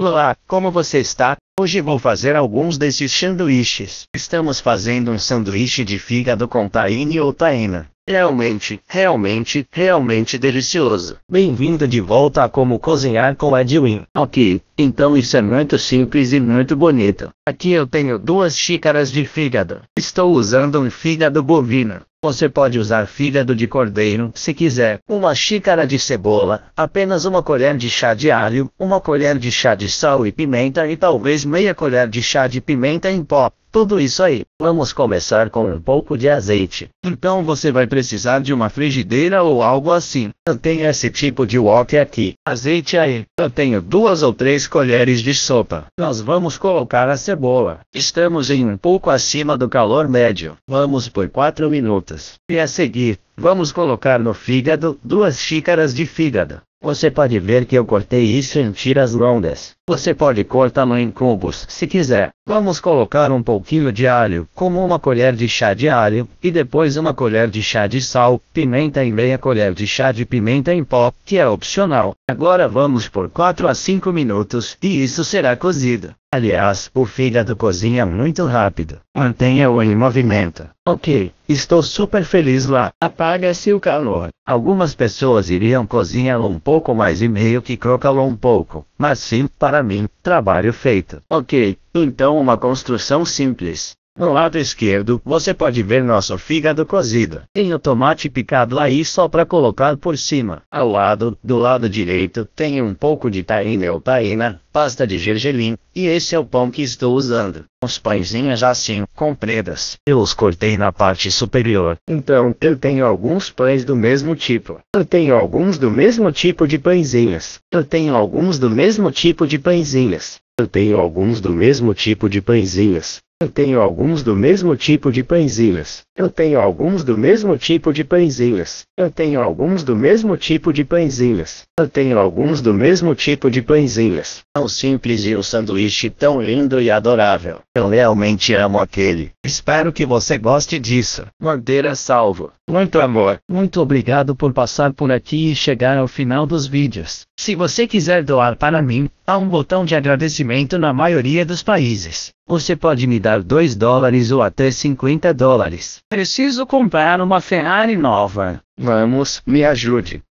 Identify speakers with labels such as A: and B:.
A: Olá, ah, como você está? Hoje vou fazer alguns desses sanduíches. Estamos fazendo um sanduíche de fígado com tahine ou taina. Realmente, realmente, realmente delicioso. Bem-vindo de volta a Como Cozinhar com Edwin. Ok, então isso é muito simples e muito bonito. Aqui eu tenho duas xícaras de fígado. Estou usando um fígado bovino. Você pode usar fígado de cordeiro, se quiser. Uma xícara de cebola, apenas uma colher de chá de alho, uma colher de chá de sal e pimenta e talvez meia colher de chá de pimenta em pó. Tudo isso aí. Vamos começar com um pouco de azeite. Então você vai precisar de uma frigideira ou algo assim. Eu tenho esse tipo de wok aqui. Azeite aí. Eu tenho duas ou três três colheres de sopa. Nós vamos colocar a cebola. Estamos em um pouco acima do calor médio. Vamos por 4 minutos. E a seguir, Vamos colocar no fígado duas xícaras de fígado. Você pode ver que eu cortei isso em tiras rondas. Você pode cortá-lo em cubos se quiser. Vamos colocar um pouquinho de alho, como uma colher de chá de alho, e depois uma colher de chá de sal, pimenta e meia colher de chá de pimenta em pó, que é opcional. Agora vamos por 4 a 5 minutos, e isso será cozido. Aliás, o fígado cozinha muito rápido. Mantenha-o em movimento. Ok, estou super feliz lá. Apaga-se o calor. Algumas pessoas iriam cozinhá-lo um pouco mais e meio que crocá-lo um pouco. Mas sim, para mim, trabalho feito. Ok, então uma construção simples. No lado esquerdo, você pode ver nosso fígado cozido. Tem o tomate picado aí só para colocar por cima. Ao lado, do lado direito, tem um pouco de taina ou taina, pasta de gergelim, e esse é o pão que estou usando. Os pãezinhos assim, com
B: Eu os cortei na parte superior. Então, eu tenho alguns pães do mesmo tipo. Eu tenho alguns do mesmo tipo de pãezinhos. Eu tenho alguns do mesmo tipo de pãezinhas. Eu tenho alguns do mesmo tipo de pãezinhas. Eu tenho alguns do mesmo tipo de pãezinhos. Eu tenho alguns do mesmo tipo de pãezinhos. Eu tenho alguns do mesmo tipo de pãezinhos. Eu tenho alguns do mesmo tipo de pãezinhos.
A: Tão simples e um sanduíche tão lindo e adorável. Eu realmente amo aquele. Espero que você goste disso. Mandeira salvo. Muito amor. Muito obrigado por passar por aqui e chegar ao final dos vídeos. Se você quiser doar para mim, há um botão de agradecimento na maioria dos países. Você pode me dar 2 dólares ou até 50 dólares. Preciso comprar uma Ferrari nova. Vamos, me ajude.